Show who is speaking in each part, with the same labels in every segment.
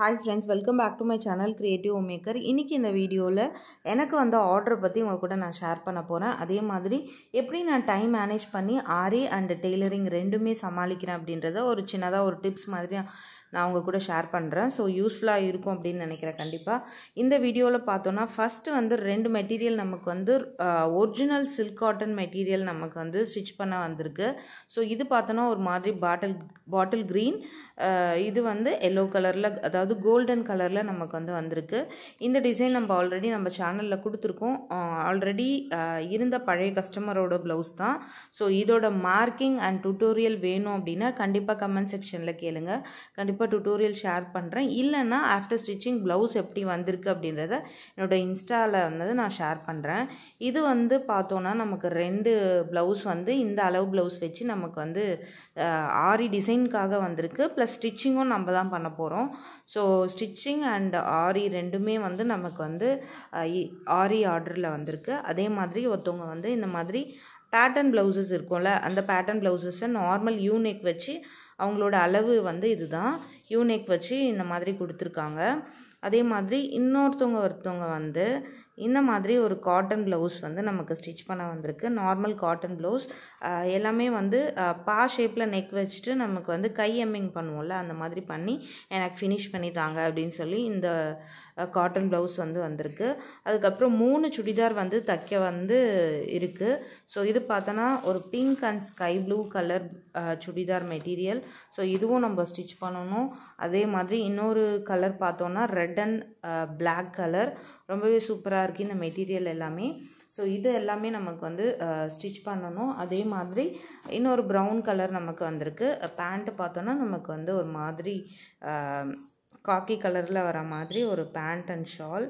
Speaker 1: hi friends welcome back to my channel creative maker இன்றைக்கி இந்த வீடியோவில் எனக்கு வந்த ஆர்டர் பற்றி உங்கள் கூட நான் ஷேர் பண்ண போகிறேன் அதே மாதிரி எப்படி நான் டைம் மேனேஜ் பண்ணி ஆரி அண்ட் டெய்லரிங் ரெண்டுமே சமாளிக்கிறேன் அப்படின்றத ஒரு சின்னதாக ஒரு டிப்ஸ் மாதிரி நான் உங்கள் கூட ஷேர் பண்ணுறேன் ஸோ யூஸ்ஃபுல்லாக இருக்கும் அப்படின்னு நினைக்கிறேன் கண்டிப்பாக இந்த வீடியோவில் பார்த்தோன்னா ஃபஸ்ட்டு வந்து ரெண்டு மெட்டீரியல் நமக்கு வந்து ஒரிஜினல் சில்க் காட்டன் மெட்டீரியல் நமக்கு வந்து ஸ்டிச் பண்ண வந்திருக்கு ஸோ இது பார்த்தோன்னா ஒரு மாதிரி பாட்டில் பாட்டில் க்ரீன் இது வந்து எல்லோ கலரில் அதாவது கோல்டன் கலரில் நமக்கு வந்து வந்திருக்கு இந்த டிசைன் நம்ம ஆல்ரெடி நம்ம சேனலில் கொடுத்துருக்கோம் ஆல்ரெடி இருந்த பழைய கஸ்டமரோட ப்ளவுஸ் தான் ஸோ இதோட மார்க்கிங் அண்ட் டுட்டோரியல் வேணும் அப்படின்னா கண்டிப்பாக கமெண்ட் செக்ஷனில் கேளுங்கள் கண்டிப்பாக கண்டிப்பாக டுட்டோரியல் ஷேர் பண்ணுறேன் இல்லைன்னா ஆஃப்டர் ஸ்டிச்சிங் ப்ளவுஸ் எப்படி வந்திருக்கு அப்படின்றத என்னோடய இன்ஸ்டாவில் வந்து நான் ஷேர் பண்ணுறேன் இது வந்து பார்த்தோன்னா நமக்கு ரெண்டு ப்ளவுஸ் வந்து இந்த அளவு ப்ளவுஸ் வச்சு நமக்கு வந்து ஆரி டிசைனுக்காக வந்திருக்கு ப்ளஸ் ஸ்டிச்சிங்கும் நம்ம தான் பண்ண போகிறோம் ஸோ ஸ்டிச்சிங் அண்ட் ஆரி ரெண்டுமே வந்து நமக்கு வந்து ஆரி ஆர்டரில் வந்திருக்கு அதே மாதிரி ஒருத்தவங்க வந்து இந்த மாதிரி பேட்டர்ன் ப்ளவுசஸ் இருக்கும்ல அந்த பேட்டர்ன் ப்ளவுசஸை நார்மல் யூனிக் வச்சு அவங்களோட அளவு வந்து இதுதான் யூனிக் வச்சு இந்த மாதிரி கொடுத்துருக்காங்க அதே மாதிரி இன்னொருத்தவங்க ஒருத்தவங்க வந்து இந்த மாதிரி ஒரு காட்டன் ப்ளவுஸ் வந்து நமக்கு ஸ்டிச் பண்ண வந்திருக்கு நார்மல் காட்டன் ப்ளவுஸ் எல்லாமே வந்து பா ஷேப்பில் நெக் வச்சுட்டு நமக்கு வந்து கை எம்மிங் பண்ணுவோம்ல அந்த மாதிரி பண்ணி எனக்கு ஃபினிஷ் பண்ணி தாங்க அப்படின்னு சொல்லி இந்த காட்டன் ப்ளவுஸ் வந்து வந்திருக்கு அதுக்கப்புறம் மூணு சுடிதார் வந்து தைக்க வந்து இருக்குது ஸோ இது பார்த்தோன்னா ஒரு pink and sky blue colour churidar material so இதுவும் நம்ம ஸ்டிச் பண்ணணும் அதே மாதிரி இன்னொரு கலர் பார்த்தோன்னா ரெட் அண்ட் பிளாக் கலர் ரொம்பவே சூப்பராக இருக்குது இந்த மெட்டீரியல் எல்லாமே ஸோ இது எல்லாமே நமக்கு வந்து ஸ்டிச் பண்ணணும் அதே மாதிரி இன்னொரு ப்ரௌன் கலர் நமக்கு வந்திருக்கு பேண்ட்டு பார்த்தோன்னா நமக்கு வந்து ஒரு மாதிரி காக்கி கலரில் வர மாதிரி ஒரு பேண்ட் அண்ட் ஷால்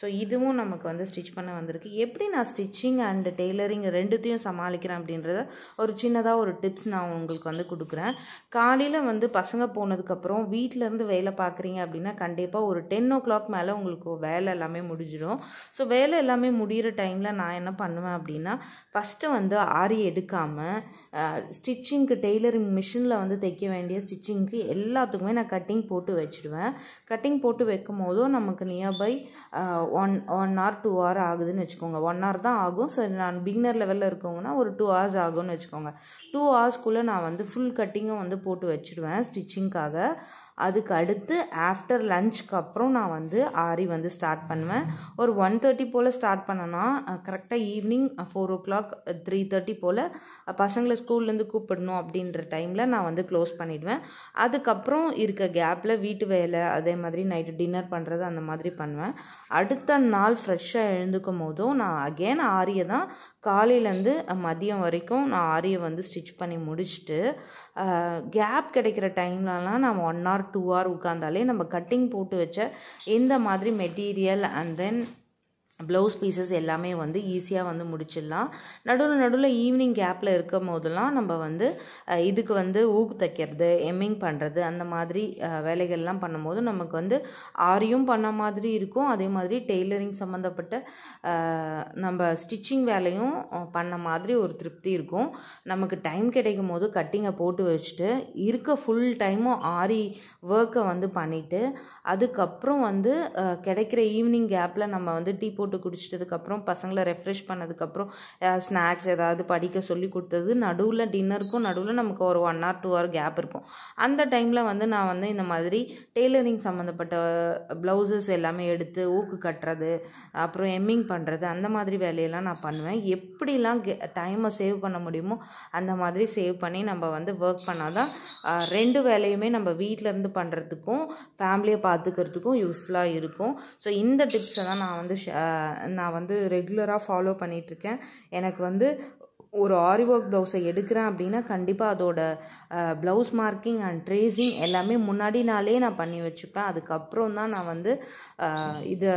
Speaker 1: ஸோ இதுவும் நமக்கு வந்து ஸ்டிச் பண்ண வந்திருக்கு எப்படி நான் ஸ்டிச்சிங் அண்டு டெய்லரிங் ரெண்டுத்தையும் சமாளிக்கிறேன் அப்படின்றத ஒரு சின்னதாக ஒரு டிப்ஸ் நான் உங்களுக்கு வந்து கொடுக்குறேன் காலையில் வந்து பசங்க போனதுக்கப்புறம் வீட்டிலேருந்து வேலை பார்க்குறீங்க அப்படின்னா கண்டிப்பாக ஒரு டென் ஓ கிளாக் மேலே உங்களுக்கு வேலை எல்லாமே முடிஞ்சிடும் ஸோ வேலை எல்லாமே முடிகிற டைமில் நான் என்ன பண்ணுவேன் அப்படின்னா ஃபஸ்ட்டு வந்து ஆரி எடுக்காமல் ஸ்டிச்சிங்க்கு டெய்லரிங் மிஷினில் வந்து தைக்க வேண்டிய ஸ்டிச்சிங்க்கு எல்லாத்துக்குமே நான் கட்டிங் போட்டு வச்சுடுவேன் கட்டிங் போட்டு வைக்கும் போதும் நமக்கு nearby one one hour two hour ஆகுதுன்னு வச்சுக்கோங்க ஒன் ஹவர் தான் ஆகும் ஸோ நான் பிகினர் லெவலில் இருக்கவங்கன்னா ஒரு டூ ஹவர்ஸ் ஆகும்னு வச்சுக்கோங்க டூ ஹவர்ஸ்க்குள்ளே நான் வந்து ஃபுல் கட்டிங்கும் வந்து போட்டு வச்சுடுவேன் ஸ்டிச்சிங்க்காக அதுக்கு அடுத்து ஆஃப்டர் லஞ்சுக்கு அப்புறம் நான் வந்து ஆரி வந்து ஸ்டார்ட் பண்ணுவேன் ஒரு ஒன் தேர்ட்டி போல் ஸ்டார்ட் பண்ணனா கரெக்டாக evening four o'clock three thirty போல் பசங்களை ஸ்கூல்லேருந்து கூப்பிடணும் அப்படின்ற டைமில் நான் வந்து க்ளோஸ் பண்ணிவிடுவேன் அதுக்கப்புறம் இருக்க கேப்பில் வீட்டு வேலை அதே மாதிரி நைட்டு டின்னர் பண்ணுறது அந்த மாதிரி பண்ணுவேன் அடுத்த நாள் ஃப்ரெஷ்ஷாக எழுந்துக்கும் போதும் நான் அகெயின் ஆரியை தான் காலையிலேருந்து மதியம் வரைக்கும் நான் ஆரியை வந்து ஸ்டிச் பண்ணி முடிச்சுட்டு கேப் கிடைக்கிற டைம்லலாம் நம்ம ஒன் ஹவர் டூ ஹவர் உட்காந்தாலே நம்ம கட்டிங் போட்டு வச்ச இந்த மாதிரி material and then blouse pieces எல்லாமே வந்து ஈஸியாக வந்து முடிச்சிடலாம் நடுவில் நடுவில் ஈவினிங் கேப்பில் இருக்கும் போதெல்லாம் நம்ம வந்து இதுக்கு வந்து ஊக்கு தைக்கிறது எம்மிங் பண்ணுறது அந்த மாதிரி வேலைகள்லாம் பண்ணும்போது நமக்கு வந்து ஆரியும் பண்ண மாதிரி இருக்கும் அதே மாதிரி டெய்லரிங் சம்மந்தப்பட்ட நம்ம ஸ்டிச்சிங் வேலையும் பண்ண மாதிரி ஒரு திருப்தி இருக்கும் நமக்கு டைம் கிடைக்கும் போது கட்டிங்கை போட்டு வச்சுட்டு இருக்க ஃபுல் டைமும் ஆரி ஒர்க்கை வந்து பண்ணிவிட்டு அதுக்கப்புறம் வந்து கிடைக்கிற ஈவினிங் கேப்பில் நம்ம வந்து டீ போட்டு போட்டு குடிச்சிட்டதுக்கப்புறம் பசங்களை ரெஃப்ரெஷ் பண்ணதுக்கப்புறம் ஸ்நாக்ஸ் ஏதாவது படிக்க சொல்லி கொடுத்தது நடுவில் டின்னருக்கும் நடுவில் நமக்கு ஒரு one hour two hour gap இருக்கும் அந்த டைமில் வந்து நான் வந்து இந்த மாதிரி டெய்லரிங் சம்மந்தப்பட்ட ப்ளவுசஸ் எல்லாமே எடுத்து ஊக்கு கட்டுறது அப்புறம் எம்மிங் பண்ணுறது அந்த மாதிரி வேலையெல்லாம் நான் பண்ணுவேன் எப்படிலாம் டைமை சேவ் பண்ண முடியுமோ அந்த மாதிரி சேவ் பண்ணி நம்ம வந்து ஒர்க் பண்ணால் தான் ரெண்டு வேலையுமே நம்ம வீட்டிலேருந்து பண்ணுறதுக்கும் ஃபேமிலியை பார்த்துக்கிறதுக்கும் யூஸ்ஃபுல்லாக இருக்கும் ஸோ இந்த டிப்ஸை தான் நான் வந்து நான் வந்து ரெகுலராக ஃபாலோ பண்ணிகிட்ருக்கேன் எனக்கு வந்து ஒரு ஆரி ஒர்க் ப்ளவுஸை எடுக்கிறேன் அப்படின்னா கண்டிப்பாக அதோட ப்ளவுஸ் மார்க்கிங் அண்ட் ட்ரேசிங் எல்லாமே முன்னாடி நாளே நான் பண்ணி வச்சுப்பேன் அதுக்கப்புறம் தான் நான் வந்து இதை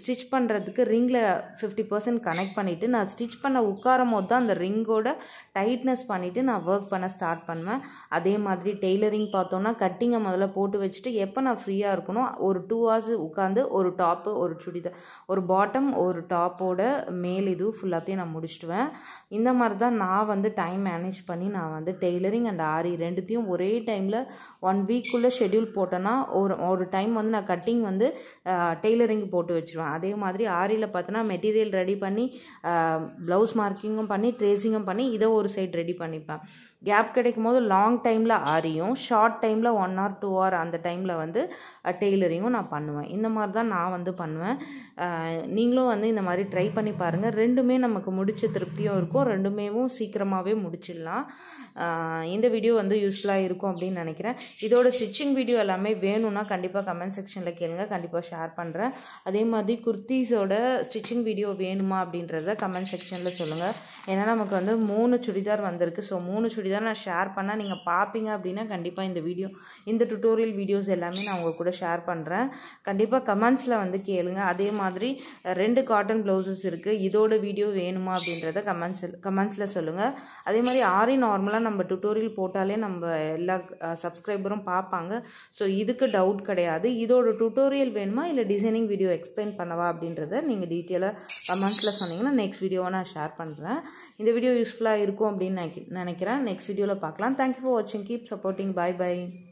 Speaker 1: ஸ்டிச் பண்ணுறதுக்கு ரிங்கில் ஃபிஃப்டி பர்சன்ட் கனெக்ட் பண்ணிவிட்டு நான் ஸ்டிச் பண்ண உட்காரும் போது தான் அந்த ரிங்கோட டைட்னஸ் பண்ணிவிட்டு நான் ஒர்க் பண்ண ஸ்டார்ட் பண்ணுவேன் அதே மாதிரி டெய்லரிங் பார்த்தோன்னா கட்டிங்கை முதல்ல போட்டு வச்சுட்டு எப்போ நான் ஃப்ரீயாக இருக்கணும் ஒரு டூ ஹவர்ஸ் உட்காந்து ஒரு டாப்பு ஒரு சுடிதார் ஒரு பாட்டம் ஒரு டாப்போட மேல் இது ஃபுல்லாத்தையும் நான் முடிச்சுடுவேன் இந்த மாதிரி தான் நான் வந்து டைம் மேனேஜ் பண்ணி நான் வந்து டெய்லரிங் அண்ட் ஆரி ரெண்டுத்தையும் ஒரே டைமில் ஒன் வீக்குள்ளே ஷெடியூல் போட்டேன்னா ஒரு ஒரு டைம் வந்து நான் கட்டிங் வந்து டெய்லரிங் போட்டு வச்சுருவேன் அதே மாதிரி ஆரியில் பார்த்தோன்னா மெட்டீரியல் ரெடி பண்ணி ப்ளவுஸ் மார்க்கிங்கும் பண்ணி ட்ரேசிங்கும் பண்ணி இதை ஒரு சைட் ரெடி பண்ணிப்பேன் கேப் கிடைக்கும் போது லாங் டைமில் ஆரியும் ஷார்ட் டைமில் ஒன் ஆர் டூ ஆர் அந்த டைமில் வந்து டெய்லரிங்கும் நான் பண்ணுவேன் இந்த மாதிரி தான் நான் வந்து பண்ணுவேன் நீங்களும் வந்து இந்த மாதிரி ட்ரை பண்ணி பாருங்கள் ரெண்டுமே நமக்கு முடிச்ச திருப்தியும் இருக்கும் ரெண்டுமே எல்லாத்தையுமேவும் சீக்கிரமாகவே முடிச்சிடலாம் இந்த வீடியோ வந்து யூஸ்ஃபுல்லாக இருக்கும் அப்படின்னு நினைக்கிறேன் இதோட ஸ்டிச்சிங் வீடியோ எல்லாமே வேணும்னா கண்டிப்பாக கமெண்ட் செக்ஷனில் கேளுங்க கண்டிப்பாக ஷேர் பண்ணுறேன் அதே மாதிரி குர்த்தீஸோட ஸ்டிச்சிங் வீடியோ வேணுமா அப்படின்றத கமெண்ட் செக்ஷனில் சொல்லுங்கள் ஏன்னா நமக்கு வந்து மூணு சுடிதார் வந்திருக்கு ஸோ மூணு சுடிதார் நான் ஷேர் பண்ணால் நீங்கள் பார்ப்பீங்க அப்படின்னா கண்டிப்பாக இந்த வீடியோ இந்த டுட்டோரியல் வீடியோஸ் எல்லாமே நான் உங்கள் கூட ஷேர் பண்ணுறேன் கண்டிப்பாக கமெண்ட்ஸில் வந்து கேளுங்க அதே மாதிரி ரெண்டு காட்டன் ப்ளவுசஸ் இருக்குது இதோட வீடியோ வேணுமா அப்படின்றத கமெண்ட்ஸ் கமெண்ட்ஸ் கமெண்ட்ஸில் சொல்லுங்கள் அதே மாதிரி ஆரி நார்மலாக நம்ம டுட்டோரியல் போட்டாலே நம்ம எல்லா சப்ஸ்கிரைபரும் பார்ப்பாங்க ஸோ இதுக்கு டவுட் கிடையாது இதோட டுட்டோரியல் வேணுமா இல்லை டிசைனிங் வீடியோ எக்ஸ்பிளைன் பண்ணவா அப்படின்றத நீங்கள் டீட்டெயிலாக கமெண்ட்ஸில் சொன்னீங்கன்னா நெக்ஸ்ட் வீடியோவை நான் ஷேர் பண்ணுறேன் இந்த வீடியோ யூஸ்ஃபுல்லாக இருக்கும் அப்படின்னு நினைக்கிறேன் நெக்ஸ்ட் வீடியோவில் பார்க்கலாம் தேங்க்யூ ஃபார் வாட்சிங் கீப் சப்போர்ட்டிங் பாய் பை